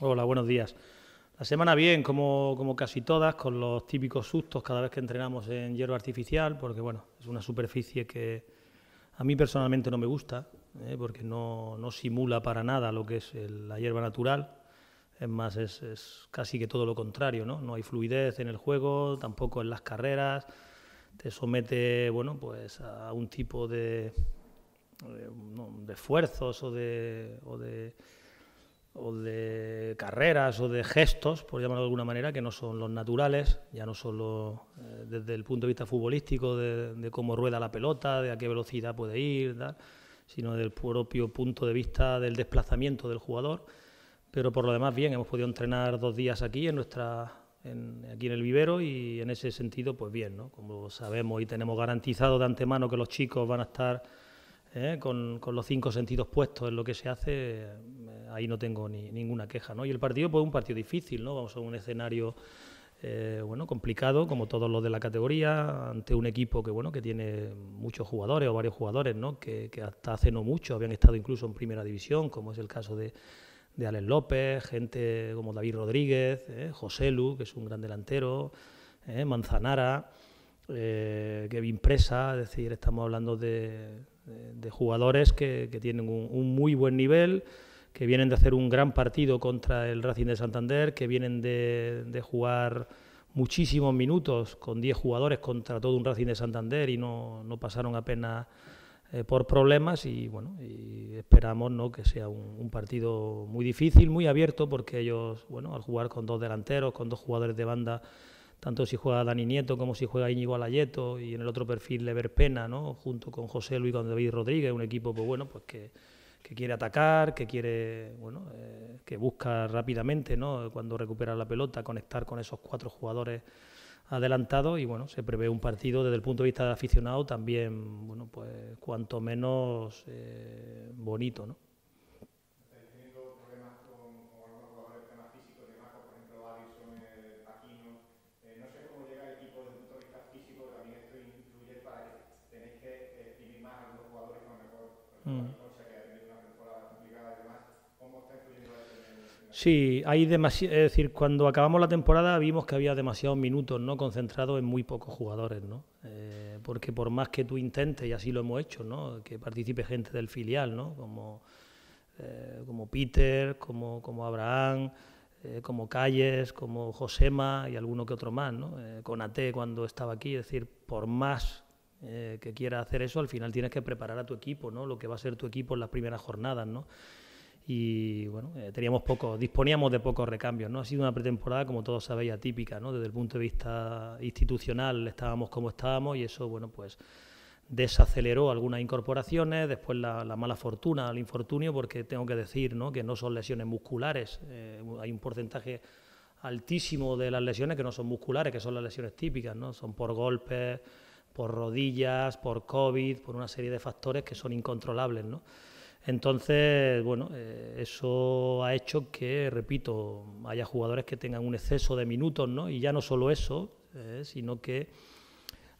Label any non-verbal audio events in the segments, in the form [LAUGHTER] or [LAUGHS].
Hola, buenos días. La semana bien, como, como casi todas, con los típicos sustos cada vez que entrenamos en hierba artificial, porque bueno, es una superficie que a mí personalmente no me gusta, ¿eh? porque no, simula para nada lo que es la hierba natural. Es más, es, casi que todo lo contrario, ¿no? No hay fluidez en el juego, tampoco en las carreras. Te somete, bueno, pues a un tipo de, de esfuerzos o de, o de o de carreras o de gestos, por llamarlo de alguna manera, que no son los naturales, ya no solo eh, desde el punto de vista futbolístico, de, cómo rueda la pelota, de a qué velocidad puede ir, sino del propio punto de vista del desplazamiento del jugador. Pero por lo demás, bien, hemos podido entrenar dos días aquí en nuestra aquí en el vivero y en ese sentido, pues bien, ¿no? Como sabemos y tenemos garantizado de antemano que los chicos van a estar eh, con, con, los cinco sentidos puestos en lo que se hace, ahí no tengo ni, ninguna queja. ¿no? Y el partido fue pues, un partido difícil, ¿no? vamos a un escenario eh, bueno, complicado, como todos los de la categoría, ante un equipo que, bueno, que tiene muchos jugadores o varios jugadores ¿no? que, hasta hace no mucho habían estado incluso en primera división, como es el caso de, de Alex López, gente como David Rodríguez, eh, José Lu, que es un gran delantero, eh, Manzanara, eh, Kevin Presa, es decir, estamos hablando de, de, jugadores que, que tienen un, muy buen nivel que vienen de hacer un gran partido contra el Racing de Santander, que vienen de, jugar muchísimos minutos con 10 jugadores contra todo un Racing de Santander y no, pasaron apenas eh, por problemas y bueno esperamos no que sea un, partido muy difícil muy abierto porque ellos bueno al jugar con dos delanteros con dos jugadores de banda tanto si juega Dani Nieto como si juega Íñigo Alayeto y en el otro perfil Lever Pena no junto con José Luis con David Rodríguez un equipo pues bueno pues que que quiere atacar, que quiere, bueno, eh, que busca rápidamente, Cuando recupera la pelota, conectar con esos cuatro jugadores adelantados y bueno, se prevé un partido desde el punto de vista de aficionado también, bueno, pues cuanto menos eh, bonito, ¿no? Sí, hay decir, cuando acabamos la temporada vimos que había demasiados minutos ¿no? concentrados en muy pocos jugadores, ¿no? Eh, porque por más que tú intentes, y así lo hemos hecho, ¿no? Que participe gente del filial, ¿no? Como, eh, como Peter, como, como Abraham, eh, como Calles, como Josema y alguno que otro más, ¿no? con AT cuando estaba aquí, es decir, por más que quiera hacer eso, al final tienes que preparar a tu equipo, ¿no? Lo que va a ser tu equipo en las primeras jornadas, ¿no? y bueno, eh, teníamos poco disponíamos de pocos recambios, ¿no? Ha sido una pretemporada, como todos sabéis, atípica, ¿no? Desde el punto de vista institucional estábamos como estábamos y eso, bueno, pues desaceleró algunas incorporaciones, después la, mala fortuna, el infortunio, porque tengo que decir, ¿no? Que no son lesiones musculares, eh, hay un porcentaje altísimo de las lesiones que no son musculares, que son las lesiones típicas, ¿no? Son por golpes, por rodillas, por COVID, por una serie de factores que son incontrolables, ¿no? Entonces, bueno, eh, eso ha hecho que, repito, haya jugadores que tengan un exceso de minutos, ¿no? Y ya no solo eso, eh, sino que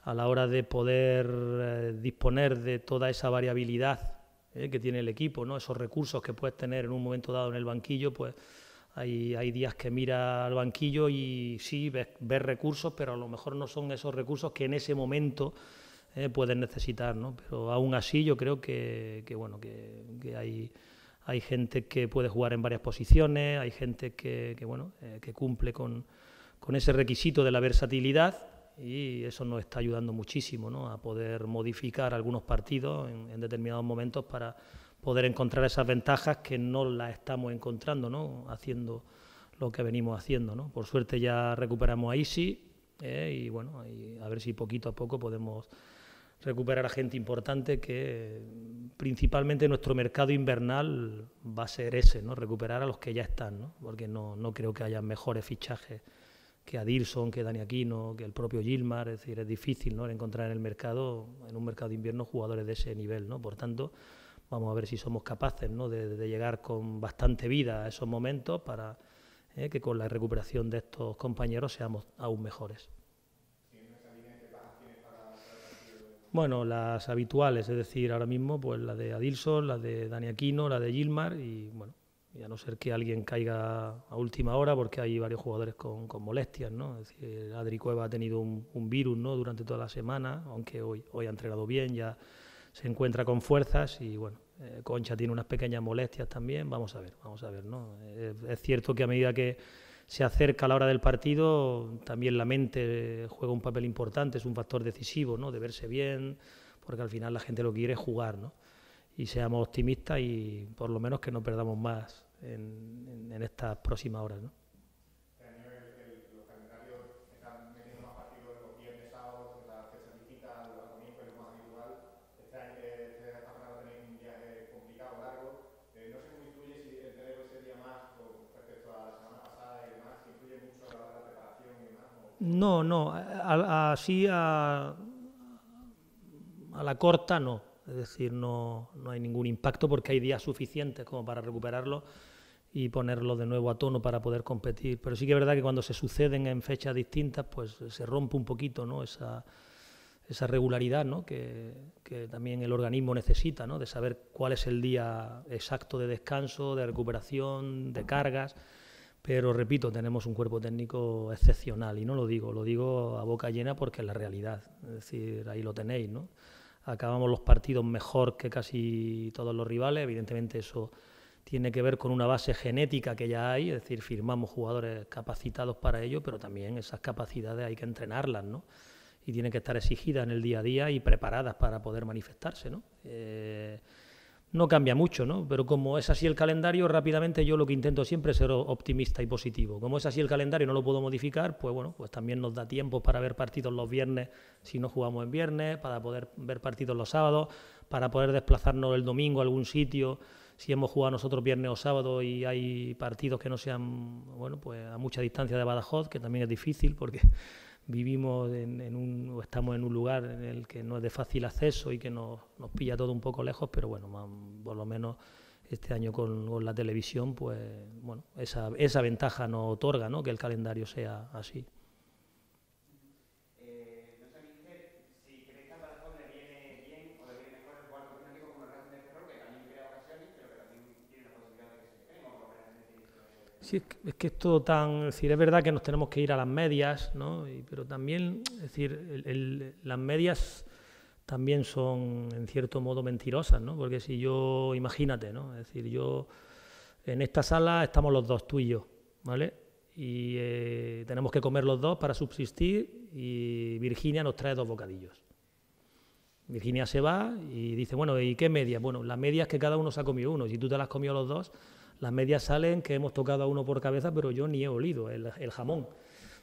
a la hora de poder eh, disponer de toda esa variabilidad que tiene el equipo, ¿no? Esos recursos que puedes tener en un momento dado en el banquillo, pues hay, días que mira al banquillo y sí, ves recursos, pero a lo mejor no son esos recursos que en ese momento eh, pueden necesitar, ¿no? Pero aún así yo creo que, que bueno, que, hay, hay gente que puede jugar en varias posiciones, hay gente que, bueno, eh, que cumple con, con, ese requisito de la versatilidad y eso nos está ayudando muchísimo, ¿no? A poder modificar algunos partidos en, determinados momentos para poder encontrar esas ventajas que no las estamos encontrando, ¿no? Haciendo lo que venimos haciendo, ¿no? Por suerte ya recuperamos a Isi eh, y bueno, a ver si poquito a poco podemos recuperar a gente importante que principalmente nuestro mercado invernal va a ser ese, ¿no? recuperar a los que ya están, ¿no? porque no, creo que haya mejores fichajes que a Dilson, que Dani Aquino, que el propio Gilmar, es decir, es difícil ¿no? encontrar en el mercado, en un mercado de invierno, jugadores de ese nivel, ¿no? Por tanto, vamos a ver si somos capaces ¿no? de, llegar con bastante vida a esos momentos para ¿eh? que con la recuperación de estos compañeros seamos aún mejores. Bueno, las habituales, es decir, ahora mismo, pues la de Adilson, la de Dani Aquino, la de Gilmar y bueno, ya a no ser que alguien caiga a última hora porque hay varios jugadores con, molestias, ¿no? Es decir, Adri Cueva ha tenido un, virus, ¿no? Durante toda la semana, aunque hoy, hoy ha entrenado bien, ya se encuentra con fuerzas y bueno, eh, Concha tiene unas pequeñas molestias también, vamos a ver, vamos a ver, ¿no? Eh, es cierto que a medida que se acerca la hora del partido, también la mente juega un papel importante, es un factor decisivo, ¿no? De verse bien, porque al final la gente lo quiere es jugar, ¿no? Y seamos optimistas y por lo menos que no perdamos más en, en estas próximas horas, ¿no? No, no, así a, la corta no, es decir, no, no, hay ningún impacto porque hay días suficientes como para recuperarlo y ponerlo de nuevo a tono para poder competir. Pero sí que es verdad que cuando se suceden en fechas distintas, pues se rompe un poquito ¿no? esa, esa regularidad ¿no? que, que, también el organismo necesita, ¿no? de saber cuál es el día exacto de descanso, de recuperación, de cargas. Pero repito, tenemos un cuerpo técnico excepcional y no lo digo, lo digo a boca llena porque es la realidad. Es decir, ahí lo tenéis, ¿no? Acabamos los partidos mejor que casi todos los rivales, evidentemente eso tiene que ver con una base genética que ya hay, es decir, firmamos jugadores capacitados para ello, pero también esas capacidades hay que entrenarlas, ¿no? Y tienen que estar exigidas en el día a día y preparadas para poder manifestarse, ¿no? Eh, no cambia mucho, ¿no? Pero como es así el calendario, rápidamente yo lo que intento siempre es ser optimista y positivo. Como es así el calendario, no lo puedo modificar, pues bueno, pues también nos da tiempo para ver partidos los viernes si no jugamos en viernes, para poder ver partidos los sábados, para poder desplazarnos el domingo a algún sitio, si hemos jugado nosotros viernes o sábado y hay partidos que no sean, bueno, pues a mucha distancia de Badajoz, que también es difícil porque vivimos en, un, o estamos en un lugar en el que no es de fácil acceso y que nos, nos pilla todo un poco lejos, pero bueno, por lo menos este año con, la televisión, pues bueno, esa, esa ventaja nos otorga, ¿no? Que el calendario sea así. es que, es tan. Es es verdad que nos tenemos que ir a las medias, ¿no? pero también, es decir, las medias también son, en cierto modo, mentirosas, ¿no? Porque si yo, imagínate, ¿no? Es decir, yo. En esta sala estamos los dos, tú y yo, ¿vale? Y eh, tenemos que comer los dos para subsistir y Virginia nos trae dos bocadillos. Virginia se va y dice, bueno, ¿y qué medias? Bueno, las medias que cada uno se ha comido uno. Si tú te las comió los dos, las medias salen que hemos tocado a uno por cabeza, pero yo ni he olido el, jamón.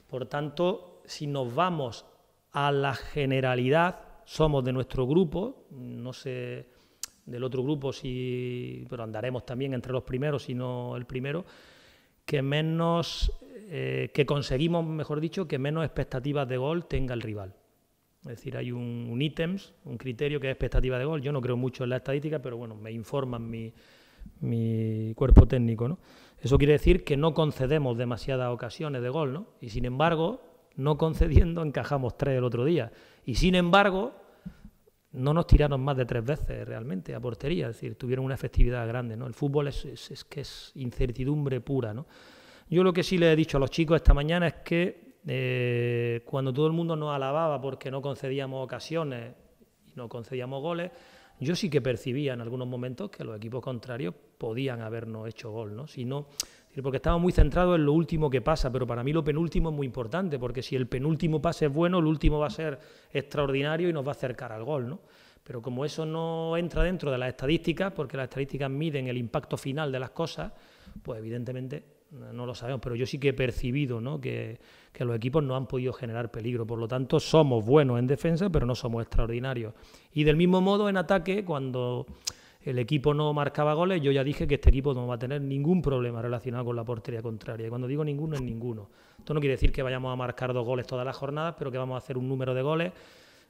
Por tanto, si nos vamos a la generalidad, somos de nuestro grupo, no sé del otro grupo si, pero andaremos también entre los primeros, si no el primero, que menos, eh, que conseguimos, mejor dicho, que menos expectativas de gol tenga el rival. Es decir, hay un ítems, un, criterio que es expectativa de gol. Yo no creo mucho en la estadística, pero bueno, me informan mi mi cuerpo técnico. ¿no? Eso quiere decir que no concedemos demasiadas ocasiones de gol, ¿no? Y sin embargo, no concediendo, [LAUGHS] encajamos tres el otro día. Y sin embargo, no nos tiraron más de tres veces realmente a portería, es decir, tuvieron una efectividad grande, ¿no? El fútbol es, que es incertidumbre pura, ¿no? Yo lo que sí le he dicho a los chicos esta mañana es que eh, cuando todo el mundo nos alababa porque no concedíamos ocasiones y no concedíamos goles, yo sí que percibía en algunos momentos que los equipos contrarios podían habernos hecho gol, ¿no? Si porque estamos muy centrados en lo último que pasa, pero para mí lo penúltimo es muy importante, porque si el penúltimo pase es bueno, el último va a ser extraordinario y nos va a acercar al gol, ¿no? Pero como eso no entra dentro de las estadísticas, porque las estadísticas miden el impacto final de las cosas, pues evidentemente no lo sabemos, pero yo sí que he percibido ¿no? que, que los equipos no han podido generar peligro, por lo tanto somos buenos en defensa, pero no somos extraordinarios. Y del mismo modo en ataque, cuando el equipo no marcaba goles, yo ya dije que este equipo no va a tener ningún problema relacionado con la portería contraria. Y cuando digo ninguno, es ninguno. Esto no quiere decir que vayamos a marcar dos goles todas las jornadas, pero que vamos a hacer un número de goles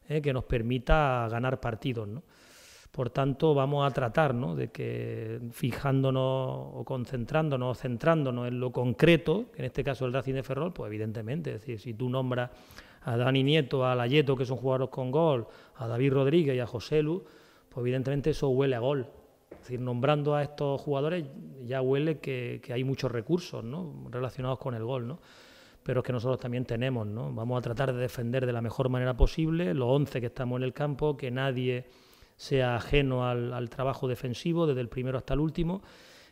eh, que nos permita ganar partidos. Por tanto, vamos a tratar de que fijándonos o concentrándonos o centrándonos en lo concreto, en este caso el Racing de Ferrol, pues evidentemente, es decir, si tú nombras a Dani Nieto, a Layeto, que son jugadores con gol, a David Rodríguez y a José Luz, pues evidentemente eso huele a gol. Es decir, nombrando a estos jugadores ya huele que, hay muchos recursos relacionados con el gol, pero es que nosotros también tenemos. Vamos a tratar de defender de la mejor manera posible los 11 que estamos en el campo, que nadie sea ajeno al, trabajo defensivo desde el primero hasta el último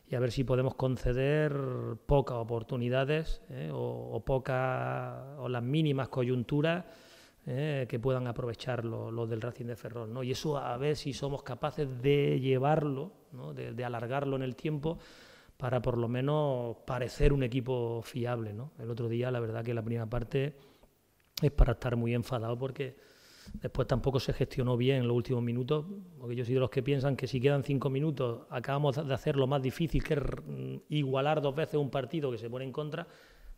y a ver si podemos conceder pocas oportunidades ¿eh? o, o, o las mínimas coyunturas ¿eh? que puedan aprovechar los del Racing de Ferrol. ¿no? Y eso a ver si somos capaces de llevarlo, de, alargarlo en el tiempo para por lo menos parecer un equipo fiable. ¿no? El otro día la verdad que la primera parte es para estar muy enfadado porque después tampoco se gestionó bien en los últimos minutos, porque yo soy de los que piensan que si quedan cinco minutos acabamos de hacer lo más difícil que es igualar dos veces un partido que se pone en contra,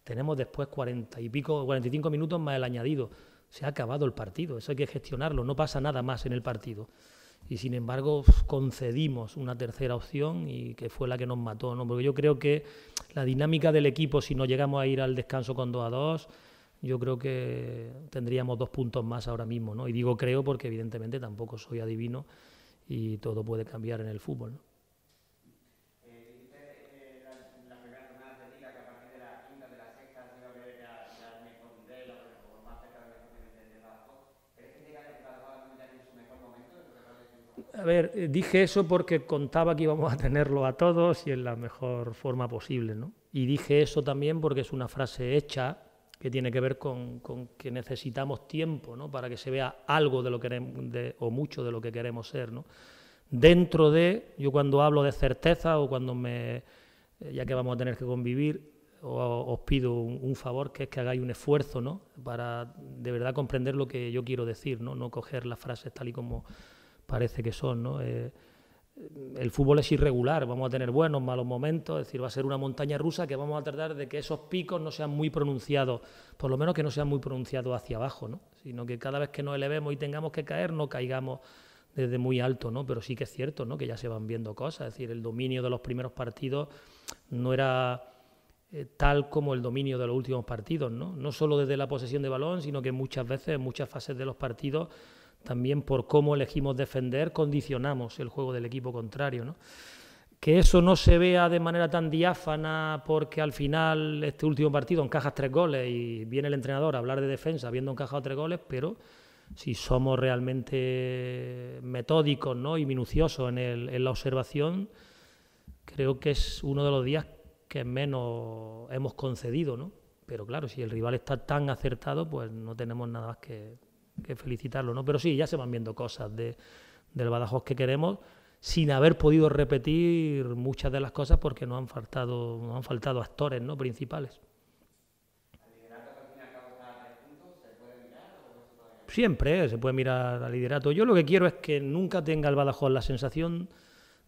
tenemos después cuarenta y pico, cuarenta y cinco minutos más el añadido se ha acabado el partido, eso hay que gestionarlo, no pasa nada más en el partido. Y sin embargo concedimos una tercera opción y que fue la que nos mató, ¿no? Porque yo creo que la dinámica del equipo, si no llegamos a ir al descanso con 2 a 2, yo creo que tendríamos dos puntos más ahora mismo, ¿no? Y digo creo porque evidentemente tampoco soy adivino y todo puede cambiar en el fútbol, A ver, eh, dije eso porque contaba que íbamos a tenerlo a todos y en la mejor forma posible, ¿no? Y dije eso también porque es una frase hecha que tiene que ver con, que necesitamos tiempo, ¿no? Para que se vea algo de lo que o mucho de lo que queremos ser, ¿no? Dentro de, yo cuando hablo de certeza o cuando me, eh, ya que vamos a tener que convivir, os pido un, favor, que es que hagáis un esfuerzo, ¿no? Para de verdad comprender lo que yo quiero decir, ¿no? No coger las frases tal y como parece que son, ¿no? Eh, el fútbol es irregular, vamos a tener buenos, malos momentos, es decir, va a ser una montaña rusa que vamos a tratar de que esos picos no sean muy pronunciados, por lo menos que no sean muy pronunciados hacia abajo, ¿no? sino que cada vez que nos elevemos y tengamos que caer, no caigamos desde muy alto, ¿no? pero sí que es cierto ¿no? que ya se van viendo cosas, es decir, el dominio de los primeros partidos no era eh, tal como el dominio de los últimos partidos, ¿no? no solo desde la posesión de balón, sino que muchas veces, en muchas fases de los partidos, también por cómo elegimos defender, condicionamos el juego del equipo contrario. Que eso no se vea de manera tan diáfana porque al final este último partido encajas tres goles y viene el entrenador a hablar de defensa habiendo encajado tres goles, pero si somos realmente metódicos ¿no? y minuciosos en, la observación, creo que es uno de los días que menos hemos concedido, ¿no? Pero claro, si el rival está tan acertado, pues no tenemos nada más que, que felicitarlo, ¿no? Pero sí, ya se van viendo cosas de, del Badajoz que queremos sin haber podido repetir muchas de las cosas porque nos han faltado, nos han faltado actores ¿no? principales. Siempre ¿eh? se puede mirar al liderato. Yo lo que quiero es que nunca tenga el Badajoz la sensación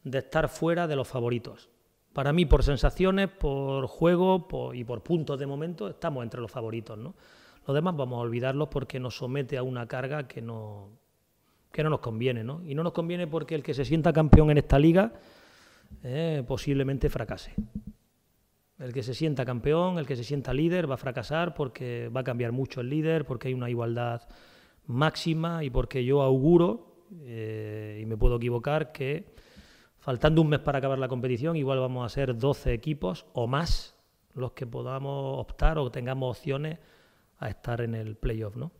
de estar fuera de los favoritos. Para mí, por sensaciones, por juego y por puntos de momento, estamos entre los favoritos, ¿no? Los demás vamos a olvidarlos porque nos somete a una carga que no, que no nos conviene, ¿no? Y no nos conviene porque el que se sienta campeón en esta liga eh, posiblemente fracase. El que se sienta campeón, el que se sienta líder, va a fracasar porque va a cambiar mucho el líder, porque hay una igualdad máxima y porque yo auguro, eh, y me puedo equivocar, que faltando un mes para acabar la competición, igual vamos a ser 12 equipos o más los que podamos optar o tengamos opciones a estar en el playoff, ¿no?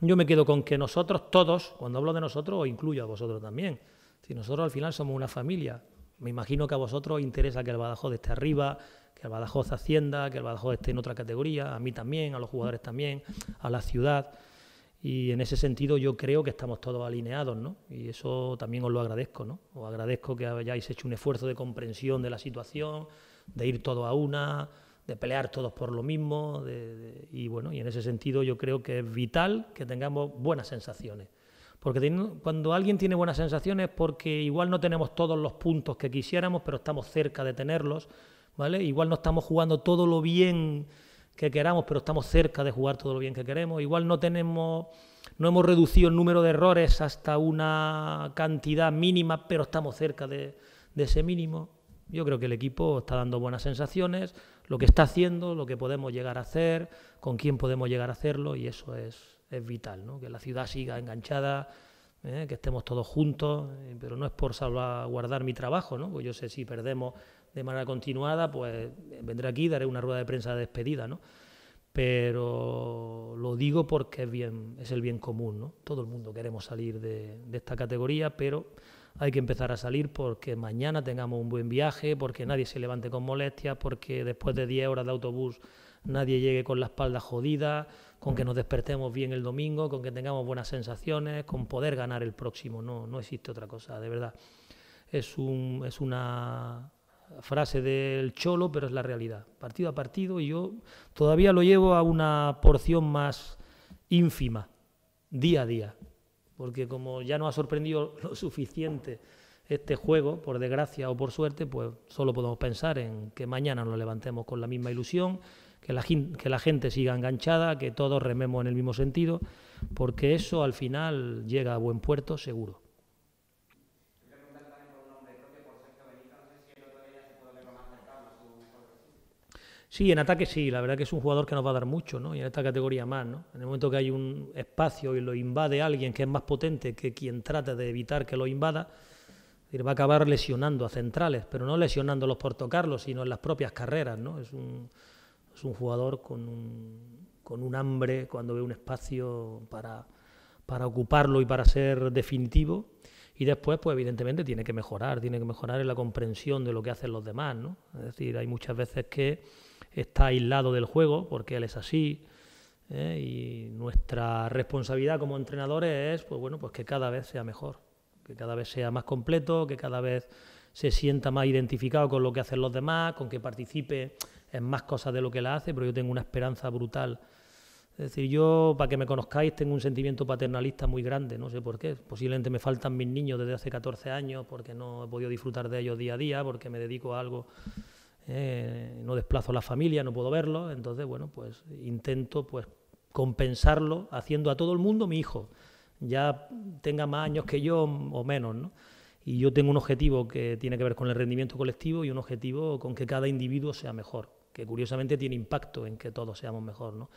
Yo me quedo con que nosotros todos, cuando hablo de nosotros, os incluyo a vosotros también. Si nosotros al final somos una familia, me imagino que a vosotros os interesa que el Badajoz esté arriba, que el Badajoz hacienda, que el Badajoz esté en otra categoría, a mí también, a los jugadores también, a la ciudad. Y en ese sentido yo creo que estamos todos alineados, ¿no? Y eso también os lo agradezco, ¿no? Os agradezco que hayáis hecho un esfuerzo de comprensión de la situación, de ir todo a una, de pelear todos por lo mismo, y bueno, y en ese sentido yo creo que es vital que tengamos buenas sensaciones. Porque cuando alguien tiene buenas sensaciones, porque igual no tenemos todos los puntos que quisiéramos, pero estamos cerca de tenerlos, ¿vale? Igual no estamos jugando todo lo bien que queramos, pero estamos cerca de jugar todo lo bien que queremos. Igual no tenemos, no hemos reducido el número de errores hasta una cantidad mínima, pero estamos cerca de ese mínimo. Yo creo que el equipo está dando buenas sensaciones, lo que está haciendo, lo que podemos llegar a hacer, con quién podemos llegar a hacerlo y eso es, vital, que la ciudad siga enganchada, ¿eh? que estemos todos juntos, eh, pero no es por salvaguardar mi trabajo, ¿no? Porque yo sé si perdemos de manera continuada, pues eh, vendré aquí, daré una rueda de prensa de despedida, ¿no? pero lo digo porque es, bien, es el bien común, ¿no? todo el mundo queremos salir de esta categoría, pero hay que empezar a salir porque mañana tengamos un buen viaje, porque nadie se levante con molestias, porque después de 10 horas de autobús nadie llegue con la espalda jodida, con que nos despertemos bien el domingo, con que tengamos buenas sensaciones, con poder ganar el próximo. No, no existe otra cosa, de verdad. Es, un, es una frase del cholo, pero es la realidad. Partido a partido y yo todavía lo llevo a una porción más ínfima, día a día porque como ya nos ha sorprendido [LAUGHS] lo suficiente este juego, por desgracia o por suerte, pues solo podemos pensar en que mañana nos levantemos con la misma ilusión, que la, que la gente siga enganchada, que todos rememos en el mismo sentido, porque eso al final llega a buen puerto seguro. Sí, en ataque sí, la verdad que es un jugador que nos va a dar mucho, ¿no? Y en esta categoría más, ¿no? En el momento que hay un espacio y lo invade alguien que es más potente que quien trata de evitar que lo invada, va a acabar lesionando a centrales, pero no lesionándolos por tocarlos, sino en las propias carreras, ¿no? Es un, jugador con un, hambre cuando ve un espacio para, ocuparlo y para ser definitivo. Y después, pues evidentemente tiene que mejorar, tiene que mejorar en la comprensión de lo que hacen los demás, ¿no? Es decir, hay muchas veces que está aislado del juego, porque él es así. ¿eh? Y nuestra responsabilidad como entrenadores es, pues bueno, pues que cada vez sea mejor, que cada vez sea más completo, que cada vez se sienta más identificado con lo que hacen los demás, con que participe en más cosas de lo que la hace, pero yo tengo una esperanza brutal. Es decir, yo, para que me conozcáis, tengo un sentimiento paternalista muy grande, no sé por qué. Posiblemente me faltan mis niños desde hace 14 años porque no he podido disfrutar de ellos día a día, porque me dedico a algo eh, no desplazo a la familia, no puedo verlo, entonces, bueno, pues intento pues compensarlo haciendo a todo el mundo mi hijo, ya tenga más años que yo o menos, ¿no? Y yo tengo un objetivo que tiene que ver con el rendimiento colectivo y un objetivo con que cada individuo sea mejor, que curiosamente tiene impacto en que todos seamos mejor, ¿no?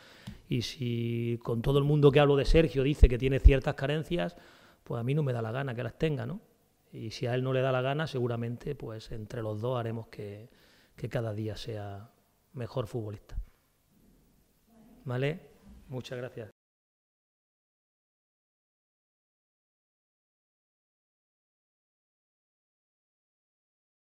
Y si con todo el mundo que hablo de Sergio dice que tiene ciertas carencias, pues a mí no me da la gana que las tenga, ¿no? Y si a él no le da la gana, seguramente pues entre los dos haremos que, que cada día sea mejor futbolista. ¿Vale? Muchas gracias.